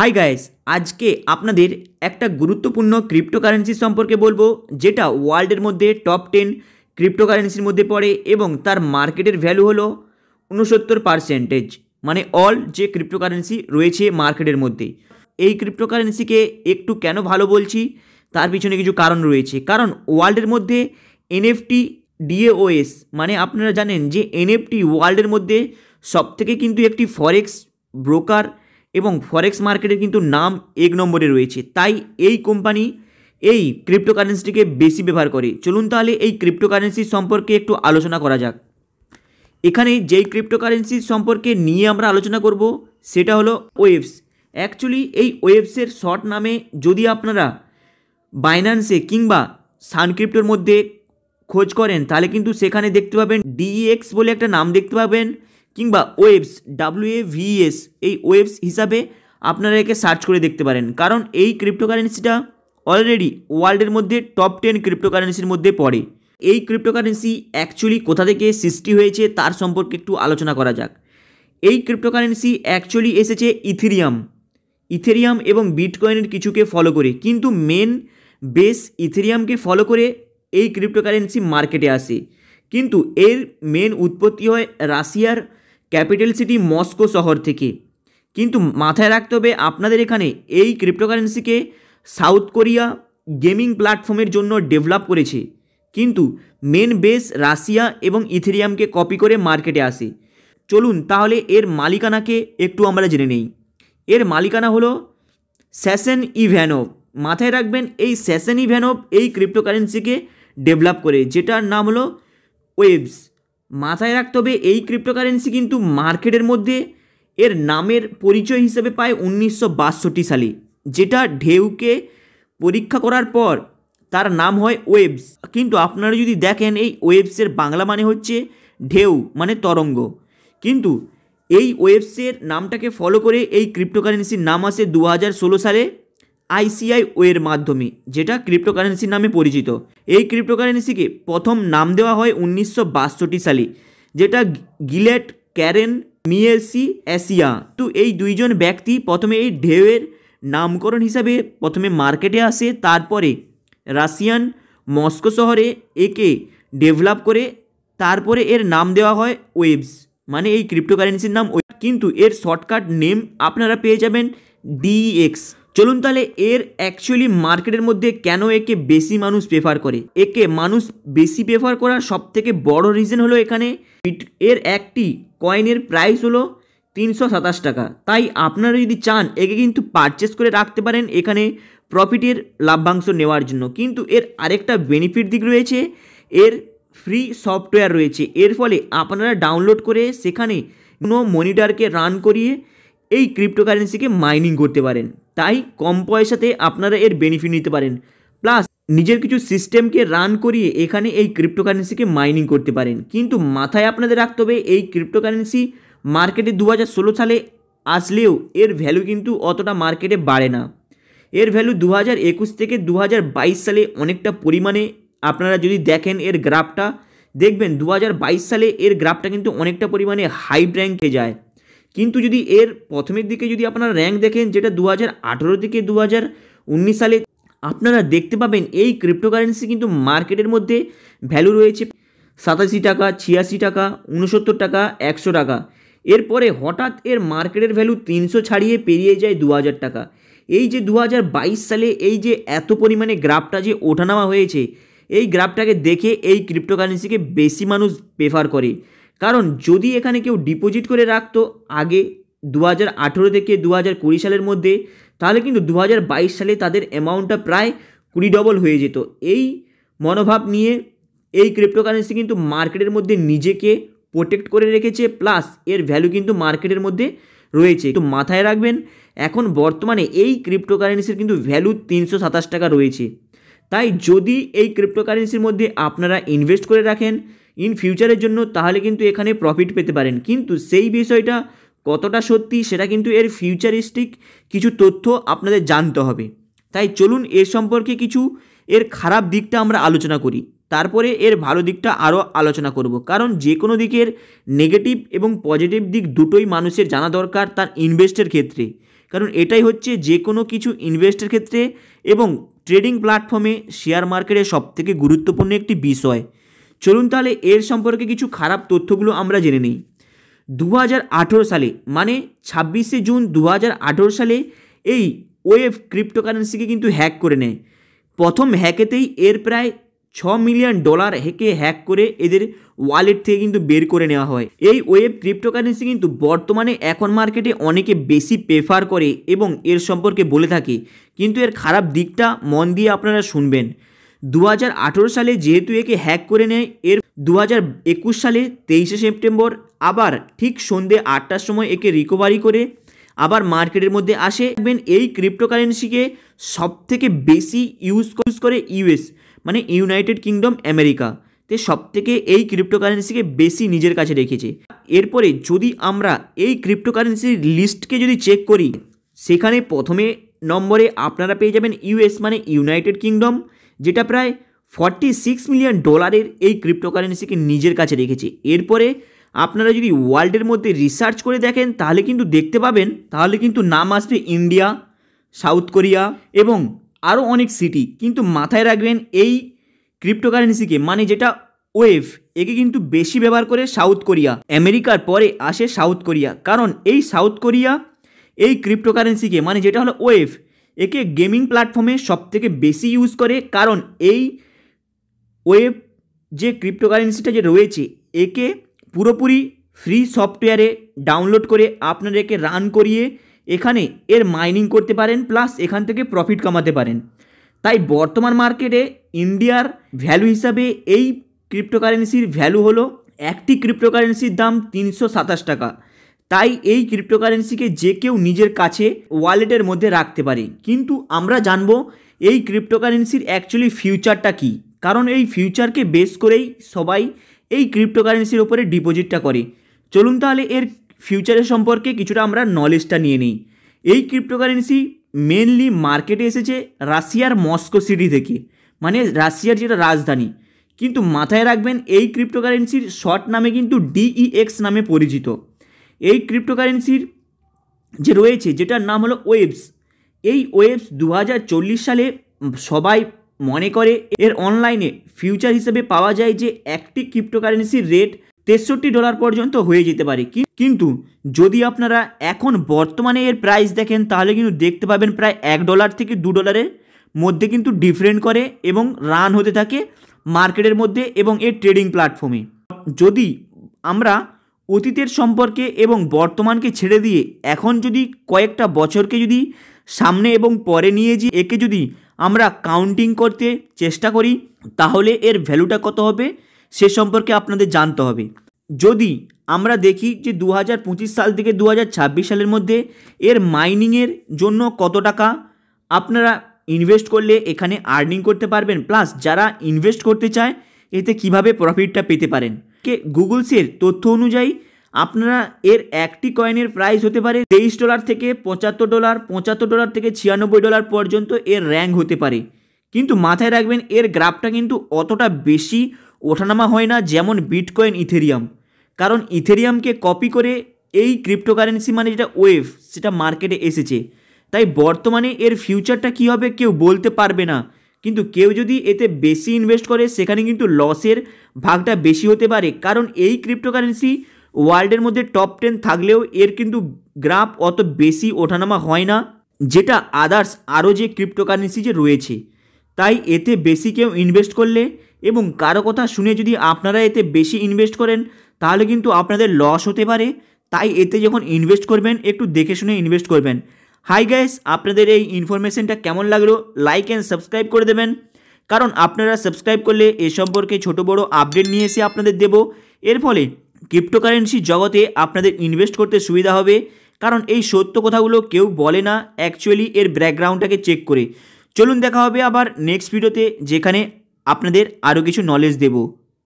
hi guys আজকে আপনাদের একটা গুরুত্বপূর্ণ ক্রিপ্টোকারেন্সি সম্পর্কে বলবো যেটা ওয়ার্ল্ডের মধ্যে টপ টেন ক্রিপ্টোকারেন্সির মধ্যে পড়ে এবং তার মার্কেটের ভ্যালু হলো উনসত্তর পার্সেন্টেজ মানে অল যে ক্রিপ্টোকারেন্সি রয়েছে মার্কেটের মধ্যে এই ক্রিপ্টোকারেন্সিকে একটু কেন ভালো বলছি তার পিছনে কিছু কারণ রয়েছে কারণ ওয়ার্ল্ডের মধ্যে এনএফটি ডিএওএস মানে আপনারা জানেন যে এনএফটি ওয়ার্ল্ডের মধ্যে সব থেকে কিন্তু একটি ফরেক্স ব্রোকার এবং ফরেক্স মার্কেটের কিন্তু নাম এক নম্বরে রয়েছে তাই এই কোম্পানি এই ক্রিপ্টোকারেন্সিটিকে বেশি ব্যবহার করে চলুন তাহলে এই ক্রিপ্টোকারেন্সি সম্পর্কে একটু আলোচনা করা যাক এখানে যেই ক্রিপ্টোকারেন্সি সম্পর্কে নিয়ে আমরা আলোচনা করব সেটা হলো ওয়েবস অ্যাকচুয়ালি এই ওয়েবসের শর্ট নামে যদি আপনারা বাইন্যান্সে কিংবা সানক্রিপ্টোর মধ্যে খোঁজ করেন তাহলে কিন্তু সেখানে দেখতে পাবেন ডিএক্স e বলে একটা নাম দেখতে পাবেন কিংবা ওয়েবস ডাব্লিউএভিএস এই ওয়েবস হিসাবে আপনারা একে সার্চ করে দেখতে পারেন কারণ এই ক্রিপ্টোকারেন্সিটা অলরেডি ওয়ার্ল্ডের মধ্যে টপ টেন ক্রিপ্টোকারেন্সির মধ্যে পড়ে এই ক্রিপ্টোকারেন্সি অ্যাকচুয়ালি কোথা থেকে সৃষ্টি হয়েছে তার সম্পর্কে একটু আলোচনা করা যাক এই ক্রিপ্টোকারেন্সি অ্যাকচুয়ালি এসেছে ইথেরিয়াম ইথেরিয়াম এবং বিটকয়েনের কিছুকে ফলো করে কিন্তু মেন বেস ইথেরিয়ামকে ফলো করে এই ক্রিপ্টোকারেন্সি মার্কেটে আসে কিন্তু এর মেন উৎপত্তি হয় রাশিয়ার ক্যাপিটাল সিটি মস্কো শহর থেকে কিন্তু মাথায় রাখতে হবে আপনাদের এখানে এই ক্রিপ্টোকারেন্সিকে সাউথ কোরিয়া গেমিং প্ল্যাটফর্মের জন্য ডেভেলপ করেছে কিন্তু মেন বেস রাশিয়া এবং ইথেরিয়ামকে কপি করে মার্কেটে আসে চলুন তাহলে এর মালিকানাকে একটু আমরা জেনে নেই এর মালিকানা হলো স্যাসেন ইভ্যানভ মাথায় রাখবেন এই স্যাসেন ইভ্যানভ এই ক্রিপ্টোকারেন্সিকে ডেভেলপ করে যেটার নাম হলো ওয়েবস মাথায় রাখতে হবে এই ক্রিপ্টোকারেন্সি কিন্তু মার্কেটের মধ্যে এর নামের পরিচয় হিসেবে পায় উনিশশো সালে যেটা ঢেউকে পরীক্ষা করার পর তার নাম হয় ওয়েবস কিন্তু আপনারা যদি দেখেন এই ওয়েবসের বাংলা মানে হচ্ছে ঢেউ মানে তরঙ্গ কিন্তু এই ওয়েবসের নামটাকে ফলো করে এই ক্রিপ্টোকারেন্সির নাম আসে দু সালে আইসিআই ওয়ের মাধ্যমে যেটা ক্রিপ্টোকারেন্সি নামে পরিচিত এই ক্রিপ্টোকারেন্সিকে প্রথম নাম দেওয়া হয় উনিশশো সালে যেটা গিলেট ক্যারেন মিয়েসি অ্যাসিয়া তো এই দুইজন ব্যক্তি প্রথমে এই ঢেউয়ের নামকরণ হিসাবে প্রথমে মার্কেটে আসে তারপরে রাশিয়ান মস্কো শহরে একে ডেভেলপ করে তারপরে এর নাম দেওয়া হয় ওয়েবস মানে এই ক্রিপ্টোকারেন্সির নাম কিন্তু এর শর্টকাট নেম আপনারা পেয়ে যাবেন ডিএক্স চলুন তাহলে এর অ্যাকচুয়ালি মার্কেটের মধ্যে কেন একে বেশি মানুষ প্রেফার করে একে মানুষ বেশি প্রেফার করার থেকে বড় রিজন হলো এখানে এর একটি কয়েনের প্রাইস হলো তিনশো সাতাশ টাকা তাই আপনারা যদি চান একে কিন্তু পারচেস করে রাখতে পারেন এখানে প্রফিটের লাভ্যাংশ নেওয়ার জন্য কিন্তু এর আরেকটা বেনিফিট দিক রয়েছে এর ফ্রি সফটওয়্যার রয়েছে এর ফলে আপনারা ডাউনলোড করে সেখানে কোনো মনিটারকে রান করিয়ে এই ক্রিপ্টোকারেন্সিকে মাইনিং করতে পারেন তাই কম পয়সাতে আপনারা এর বেনিফিট নিতে পারেন প্লাস নিজের কিছু সিস্টেমকে রান করিয়ে এখানে এই ক্রিপ্টোকারেন্সিকে মাইনিং করতে পারেন কিন্তু মাথায় আপনাদের রাখতে হবে এই ক্রিপ্টোকারেন্সি মার্কেটে দু সালে আসলেও এর ভ্যালু কিন্তু অতটা মার্কেটে বাড়ে না এর ভ্যালু দু একুশ থেকে দু সালে অনেকটা পরিমাণে আপনারা যদি দেখেন এর গ্রাফটা দেখবেন দু সালে এর গ্রাফটা কিন্তু অনেকটা পরিমাণে হাই ব্র্যাঙ্কে যায় কিন্তু যদি এর প্রথমের দিকে যদি আপনারা র্যাঙ্ক দেখেন যেটা দু হাজার থেকে দু হাজার উনিশ সালে আপনারা দেখতে পাবেন এই ক্রিপ্টোকারেন্সি কিন্তু মার্কেটের মধ্যে ভ্যালু রয়েছে সাতাশি টাকা ছিয়াশি টাকা উনসত্তর টাকা একশো টাকা এরপরে হঠাৎ এর মার্কেটের ভ্যালু তিনশো ছাড়িয়ে পেরিয়ে যায় দু হাজার টাকা এই যে দু সালে এই যে এত পরিমাণে গ্রাফটা যে ওঠানামা হয়েছে এই গ্রাফটাকে দেখে এই ক্রিপ্টোকারেন্সিকে বেশি মানুষ প্রেফার করে কারণ যদি এখানে কেউ ডিপোজিট করে রাখতো আগে দু হাজার আঠেরো থেকে দু হাজার কুড়ি সালের মধ্যে তাহলে কিন্তু দু হাজার বাইশ সালে তাদের অ্যামাউন্টটা প্রায় কুড়ি ডবল হয়ে যেত এই মনোভাব নিয়ে এই ক্রিপ্টোকারেন্সি কিন্তু মার্কেটের মধ্যে নিজেকে প্রোটেক্ট করে রেখেছে প্লাস এর ভ্যালু কিন্তু মার্কেটের মধ্যে রয়েছে একটু মাথায় রাখবেন এখন বর্তমানে এই ক্রিপ্টোকারেন্সির কিন্তু ভ্যালু তিনশো সাতাশ টাকা রয়েছে তাই যদি এই ক্রিপ্টোকারেন্সির মধ্যে আপনারা ইনভেস্ট করে রাখেন ইন ফিউচারের জন্য তাহলে কিন্তু এখানে প্রফিট পেতে পারেন কিন্তু সেই বিষয়টা কতটা সত্যি সেটা কিন্তু এর ফিউচারিস্টিক কিছু তথ্য আপনাদের জানতে হবে তাই চলুন এর সম্পর্কে কিছু এর খারাপ দিকটা আমরা আলোচনা করি তারপরে এর ভালো দিকটা আরও আলোচনা করব কারণ যে কোনো দিকের নেগেটিভ এবং পজিটিভ দিক দুটোই মানুষের জানা দরকার তার ইনভেস্টের ক্ষেত্রে কারণ এটাই হচ্ছে যে কোনো কিছু ইনভেস্টের ক্ষেত্রে এবং ট্রেডিং প্ল্যাটফর্মে শেয়ার মার্কেটের সবথেকে গুরুত্বপূর্ণ একটি বিষয় চলুন তাহলে এর সম্পর্কে কিছু খারাপ তথ্যগুলো আমরা জেনে নিই দু সালে মানে ছাব্বিশে জুন দু সালে এই ওয়েভ ক্রিপ্টোকারেন্সিকে কিন্তু হ্যাক করে নেয় প্রথম হ্যাকেতেই এর প্রায় ছ মিলিয়ন ডলার হেকে হ্যাক করে এদের ওয়ালেট থেকে কিন্তু বের করে নেওয়া হয় এই ওয়েব ক্রিপ্টোকারেন্সি কিন্তু বর্তমানে এখন মার্কেটে অনেকে বেশি প্রেফার করে এবং এর সম্পর্কে বলে থাকে কিন্তু এর খারাপ দিকটা মন দিয়ে আপনারা শুনবেন দু সালে যেহেতু একে হ্যাক করে নেয় এর দু সালে তেইশে সেপ্টেম্বর আবার ঠিক সন্ধে আটটার সময় একে রিকভারি করে আবার মার্কেটের মধ্যে আসে দেখবেন এই ক্রিপ্টোকারেন্সিকে সবথেকে বেশি ইউজ ইউজ করে ইউএস মানে ইউনাইটেড কিংডম আমেরিকা তে সবথেকে এই ক্রিপ্টোকারেন্সিকে বেশি নিজের কাছে রেখেছে এরপরে যদি আমরা এই ক্রিপ্টোকারেন্সির লিস্টকে যদি চেক করি সেখানে প্রথমে নম্বরে আপনারা পেয়ে যাবেন ইউএস মানে ইউনাইটেড কিংডম যেটা প্রায় ফর্টি সিক্স মিলিয়ন ডলারের এই ক্রিপ্টোকারেন্সিকে নিজের কাছে রেখেছে এরপরে আপনারা যদি ওয়ার্ল্ডের মধ্যে রিসার্চ করে দেখেন তাহলে কিন্তু দেখতে পাবেন তাহলে কিন্তু নাম আসবে ইন্ডিয়া সাউথ কোরিয়া এবং আরও অনেক সিটি কিন্তু মাথায় রাখবেন এই ক্রিপ্টোকারেন্সিকে মানে যেটা ওয়েভ একে কিন্তু বেশি ব্যবহার করে সাউথ কোরিয়া আমেরিকার পরে আসে সাউথ কোরিয়া কারণ এই সাউথ কোরিয়া এই ক্রিপ্টোকারেন্সিকে মানে যেটা হলো ওয়েভ একে গেমিং প্ল্যাটফর্মে সবথেকে বেশি ইউজ করে কারণ এই ওয়েব যে ক্রিপ্টোকারেন্সিটা যে রয়েছে একে পুরোপুরি ফ্রি সফটওয়্যারে ডাউনলোড করে আপনারা একে রান করিয়ে এখানে এর মাইনিং করতে পারেন প্লাস এখান থেকে প্রফিট কামাতে পারেন তাই বর্তমান মার্কেটে ইন্ডিয়ার ভ্যালু হিসাবে এই ক্রিপ্টোকারেন্সির ভ্যালু হলো একটি ক্রিপ্টোকারেন্সির দাম তিনশো সাতাশ টাকা তাই এই ক্রিপ্টোকারেন্সিকে যে কেউ নিজের কাছে ওয়ালেটের মধ্যে রাখতে পারে কিন্তু আমরা জানবো এই ক্রিপ্টোকারেন্সির অ্যাকচুয়ালি ফিউচারটা কি কারণ এই ফিউচারকে বেস করেই সবাই এই ক্রিপ্টোকারেন্সির ওপরে ডিপোজিটটা করে চলুন তাহলে এর ফিউচারের সম্পর্কে কিছুটা আমরা নলেজটা নিয়ে নিই এই ক্রিপ্টোকারেন্সি মেনলি মার্কেটে এসেছে রাশিয়ার মস্কো সিটি থেকে মানে রাশিয়ার যেটা রাজধানী কিন্তু মাথায় রাখবেন এই ক্রিপ্টোকারেন্সির শর্ট নামে কিন্তু ডিইএক্স e নামে পরিচিত এই ক্রিপ্টোকারেন্সির যে রয়েছে যেটার নাম হলো ওয়েবস এই ওয়েবস দু সালে সবাই মনে করে এর অনলাইনে ফিউচার হিসেবে পাওয়া যায় যে একটি ক্রিপ্টোকারেন্সির রেট তেষট্টি ডলার পর্যন্ত হয়ে যেতে পারে কিন্তু যদি আপনারা এখন বর্তমানে এর প্রাইস দেখেন তাহলে কিন্তু দেখতে পাবেন প্রায় এক ডলার থেকে দু ডলারের মধ্যে কিন্তু ডিফারেন্ট করে এবং রান হতে থাকে মার্কেটের মধ্যে এবং এর ট্রেডিং প্ল্যাটফর্মে যদি আমরা অতীতের সম্পর্কে এবং বর্তমানকে ছেড়ে দিয়ে এখন যদি কয়েকটা বছরকে যদি সামনে এবং পরে নিয়ে যে একে যদি আমরা কাউন্টিং করতে চেষ্টা করি তাহলে এর ভ্যালুটা কত হবে সে সম্পর্কে আপনাদের জানতে হবে যদি আমরা দেখি যে দু সাল থেকে দু সালের মধ্যে এর মাইনিংয়ের জন্য কত টাকা আপনারা ইনভেস্ট করলে এখানে আর্নিং করতে পারবেন প্লাস যারা ইনভেস্ট করতে চায় এতে কিভাবে প্রফিটটা পেতে পারেন কে গুগলসের তথ্য অনুযায়ী আপনারা এর একটি কয়েনের প্রাইস হতে পারে তেইশ ডলার থেকে পঁচাত্তর ডলার পঁচাত্তর ডলার থেকে ছিয়ানব্বই ডলার পর্যন্ত এর র্যাঙ্ক হতে পারে কিন্তু মাথায় রাখবেন এর গ্রাফটা কিন্তু অতটা বেশি ওঠানামা হয় না যেমন বিটকয়েন ইথেরিয়াম কারণ ইথেরিয়ামকে কপি করে এই ক্রিপ্টোকারেন্সি মানে যেটা ওয়েভ সেটা মার্কেটে এসেছে তাই বর্তমানে এর ফিউচারটা কী হবে কেউ বলতে পারবে না কিন্তু কেউ যদি এতে বেশি ইনভেস্ট করে সেখানে কিন্তু লসের ভাগটা বেশি হতে পারে কারণ এই ক্রিপ্টোকারেন্সি ওয়ার্ল্ডের মধ্যে টপ টেন থাকলেও এর কিন্তু গ্রাফ অত বেশি ওঠানামা হয় না যেটা আদার্স আরও যে ক্রিপ্টোকারেন্সি যে রয়েছে তাই এতে বেশি কেউ ইনভেস্ট করলে এবং কারো কথা শুনে যদি আপনারা এতে বেশি ইনভেস্ট করেন তাহলে কিন্তু আপনাদের লস হতে পারে তাই এতে যখন ইনভেস্ট করবেন একটু দেখে শুনে ইনভেস্ট করবেন হাই গ্যাস আপনাদের এই ইনফরমেশনটা কেমন লাগলো লাইক অ্যান্ড সাবস্ক্রাইব করে দেবেন কারণ আপনারা সাবস্ক্রাইব করলে এ সম্পর্কে ছোট বড় আপডেট নিয়ে এসে আপনাদের দেব এর ফলে ক্রিপ্টোকারেন্সি জগতে আপনাদের ইনভেস্ট করতে সুবিধা হবে কারণ এই সত্য কথাগুলো কেউ বলে না অ্যাকচুয়ালি এর ব্যাকগ্রাউন্ডটাকে চেক করে চলুন দেখা হবে আবার নেক্সট ভিডিওতে যেখানে আপনাদের আরও কিছু নলেজ দেবো